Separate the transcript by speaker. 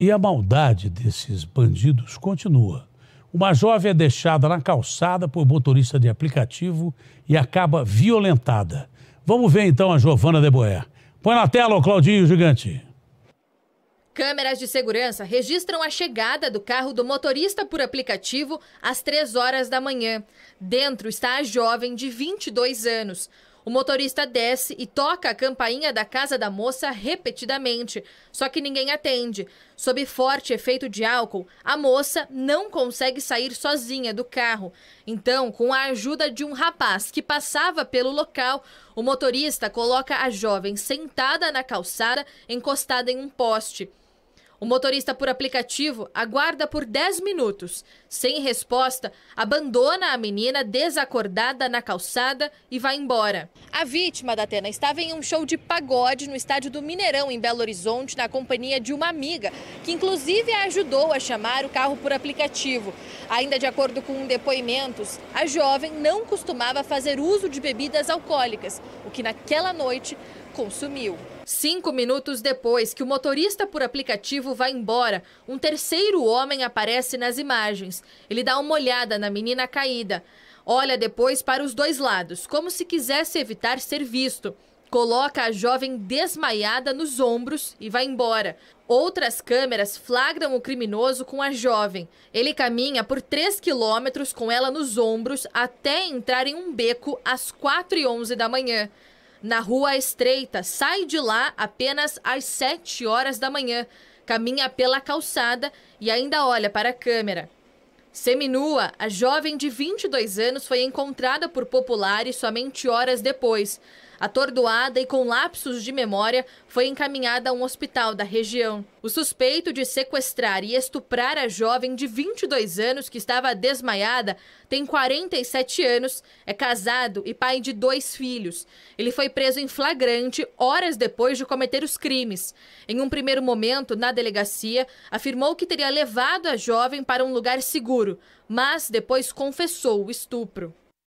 Speaker 1: E a maldade desses bandidos continua. Uma jovem é deixada na calçada por motorista de aplicativo e acaba violentada. Vamos ver então a Giovana Deboer. Põe na tela o Claudinho Gigante.
Speaker 2: Câmeras de segurança registram a chegada do carro do motorista por aplicativo às 3 horas da manhã. Dentro está a jovem de 22 anos. O motorista desce e toca a campainha da casa da moça repetidamente, só que ninguém atende. Sob forte efeito de álcool, a moça não consegue sair sozinha do carro. Então, com a ajuda de um rapaz que passava pelo local, o motorista coloca a jovem sentada na calçada, encostada em um poste. O motorista por aplicativo aguarda por 10 minutos. Sem resposta, abandona a menina desacordada na calçada e vai embora. A vítima da Atena estava em um show de pagode no estádio do Mineirão, em Belo Horizonte, na companhia de uma amiga, que inclusive a ajudou a chamar o carro por aplicativo. Ainda de acordo com depoimentos, a jovem não costumava fazer uso de bebidas alcoólicas, o que naquela noite consumiu. Cinco minutos depois que o motorista por aplicativo vai embora, um terceiro homem aparece nas imagens. Ele dá uma olhada na menina caída. Olha depois para os dois lados, como se quisesse evitar ser visto. Coloca a jovem desmaiada nos ombros e vai embora. Outras câmeras flagram o criminoso com a jovem. Ele caminha por 3 quilômetros com ela nos ombros até entrar em um beco às 4h11 da manhã na Rua Estreita. Sai de lá apenas às 7 horas da manhã. Caminha pela calçada e ainda olha para a câmera. Seminua, a jovem de 22 anos, foi encontrada por populares somente horas depois. Atordoada e com lapsos de memória, foi encaminhada a um hospital da região. O suspeito de sequestrar e estuprar a jovem de 22 anos que estava desmaiada tem 47 anos, é casado e pai de dois filhos. Ele foi preso em flagrante horas depois de cometer os crimes. Em um primeiro momento, na delegacia, afirmou que teria levado a jovem para um lugar seguro, mas depois confessou o estupro.